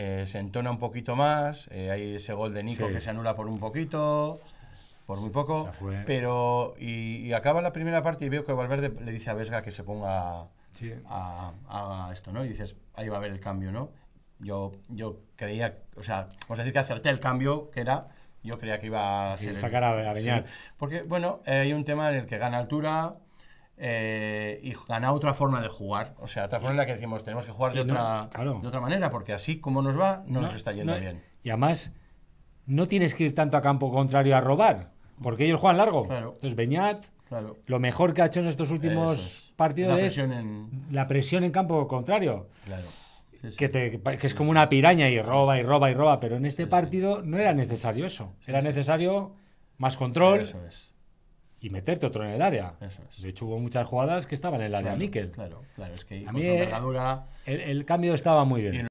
Eh, se entona un poquito más, eh, hay ese gol de Nico que se anula por un poquito, por muy poco, pero y, acaba la primera parte y veo que Valverde le dice a Vesga que se ponga a, esto, ¿no? Y dices, ahí va a haber el cambio, ¿no? Yo, yo creía, o sea, vamos a decir que acerté el cambio que era, yo creía que iba a ser... sacar a, a porque, bueno, eh, hay un tema en el que gana altura, eh, y ganar otra forma de jugar. O sea, otra forma en la que decimos, tenemos que jugar de, otra, de otra manera, porque así como nos va, no, nos está yendo bien. Y además, no tienes que ir tanto a campo contrario a robar, porque ellos juegan largo. Entonces, Beñat, lo mejor que ha hecho en estos últimos partidos es en... la presión en campo contrario. Que, te, es como una piraña y roba y roba y roba, pero en este partido no era necesario eso. Era necesario más control, eso y meterte otro en el área. De hecho, hubo muchas jugadas que estaban en el área claro, Claro, claro, es que a mí, eh, el, cambio estaba muy bien.